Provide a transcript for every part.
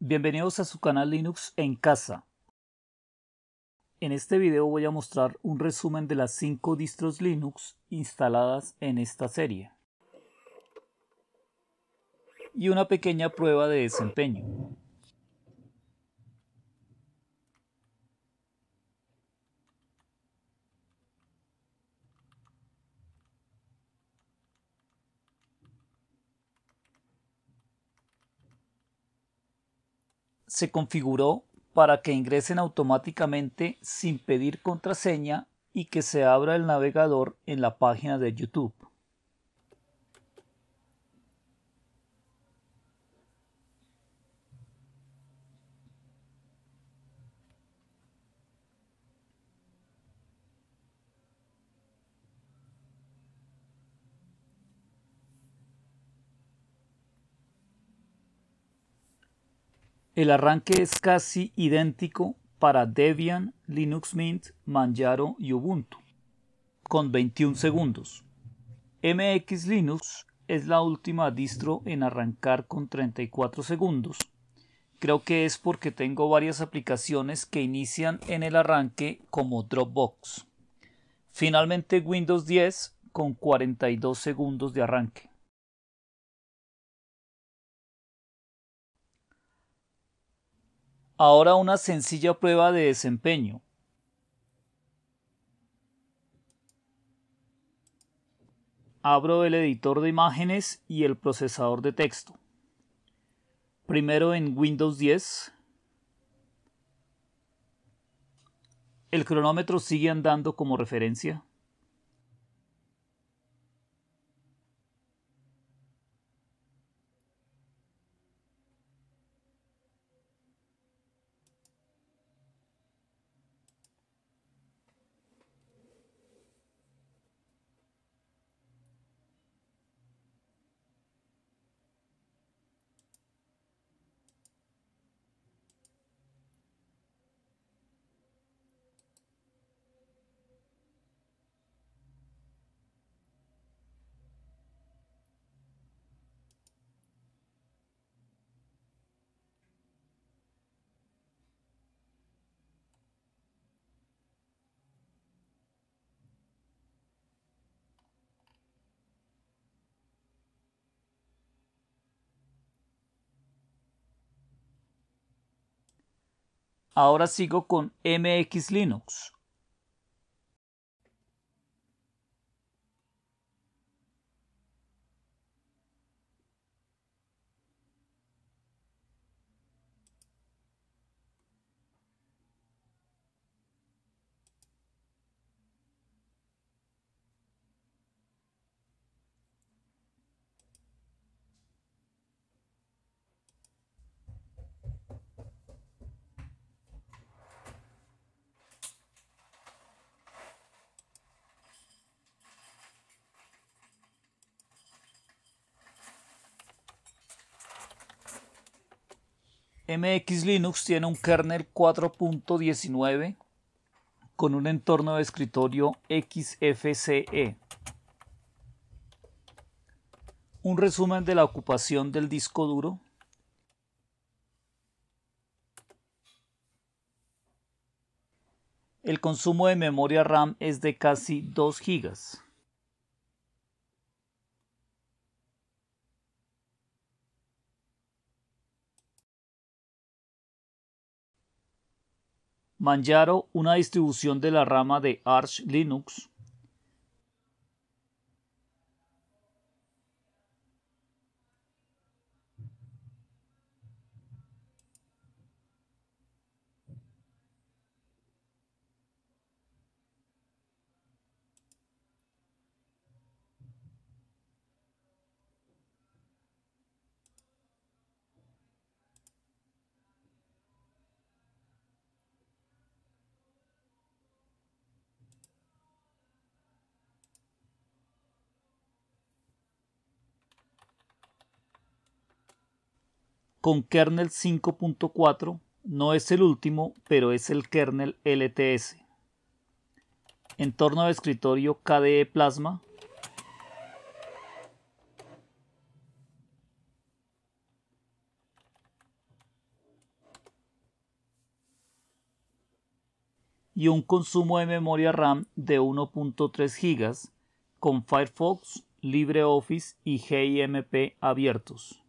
Bienvenidos a su canal Linux en casa. En este video voy a mostrar un resumen de las 5 distros Linux instaladas en esta serie y una pequeña prueba de desempeño. se configuró para que ingresen automáticamente sin pedir contraseña y que se abra el navegador en la página de YouTube. El arranque es casi idéntico para Debian, Linux Mint, Manjaro y Ubuntu, con 21 segundos. MX Linux es la última distro en arrancar con 34 segundos. Creo que es porque tengo varias aplicaciones que inician en el arranque como Dropbox. Finalmente Windows 10 con 42 segundos de arranque. Ahora una sencilla prueba de desempeño. Abro el editor de imágenes y el procesador de texto. Primero en Windows 10. El cronómetro sigue andando como referencia. Ahora sigo con MX Linux, MX Linux tiene un kernel 4.19 con un entorno de escritorio XFCE. Un resumen de la ocupación del disco duro. El consumo de memoria RAM es de casi 2 GB. Manjaro, una distribución de la rama de Arch Linux, con kernel 5.4, no es el último, pero es el kernel LTS. Entorno de escritorio KDE Plasma. y un consumo de memoria RAM de 1.3 GB con Firefox, LibreOffice y GIMP abiertos.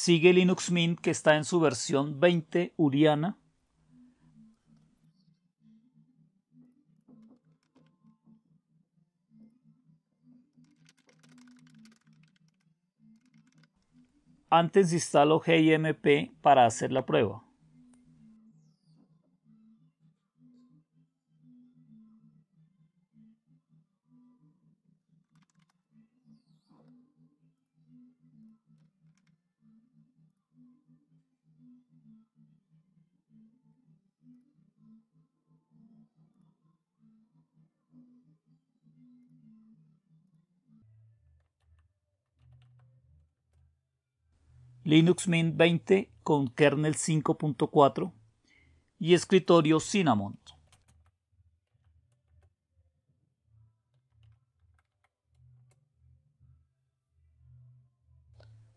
Sigue Linux Mint que está en su versión 20 Uriana. Antes instalo GIMP para hacer la prueba. Linux Mint 20 con kernel 5.4 y escritorio Cinnamon.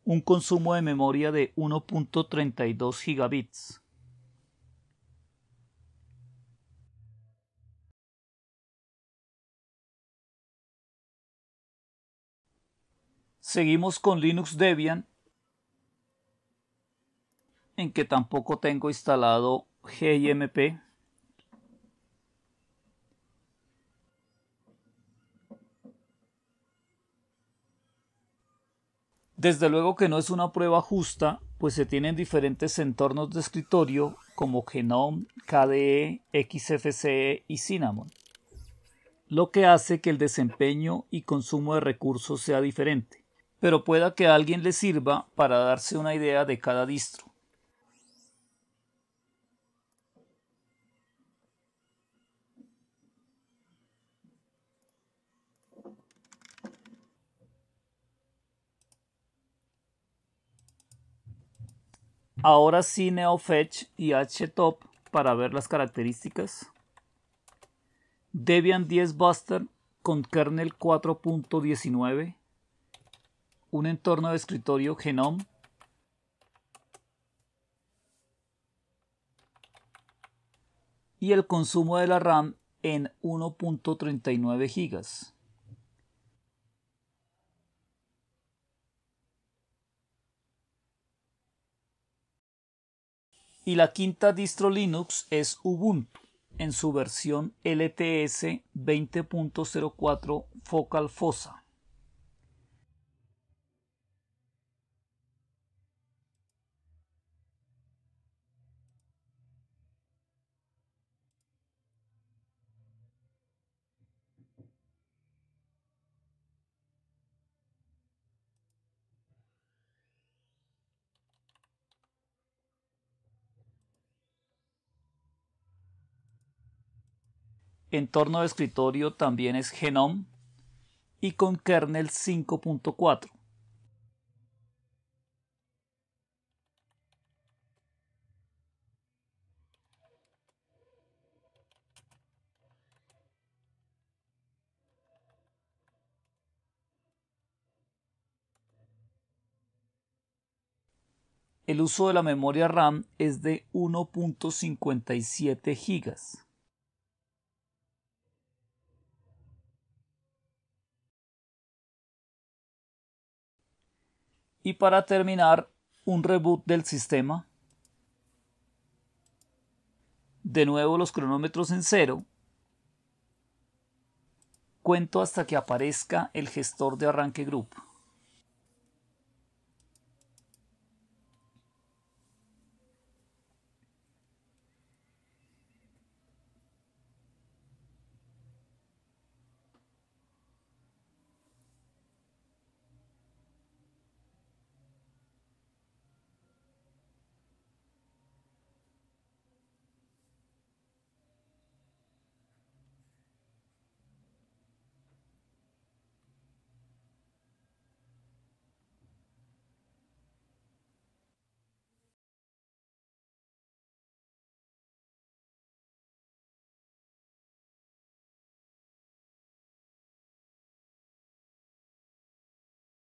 Un consumo de memoria de 1.32 gigabits. Seguimos con Linux Debian en que tampoco tengo instalado GIMP. Desde luego que no es una prueba justa, pues se tienen diferentes entornos de escritorio como Genome, KDE, XFCE y Cinnamon, lo que hace que el desempeño y consumo de recursos sea diferente, pero pueda que a alguien le sirva para darse una idea de cada distro. Ahora sí NeoFetch y HTOP para ver las características. Debian 10 Buster con kernel 4.19. Un entorno de escritorio Genome. Y el consumo de la RAM en 1.39 GB. y la quinta distro Linux es Ubuntu en su versión LTS 20.04 Focal Fossa. entorno de escritorio también es Genome y con kernel 5.4. El uso de la memoria RAM es de 1.57 gigas. y para terminar un reboot del sistema. De nuevo los cronómetros en cero. Cuento hasta que aparezca el gestor de arranque grupo.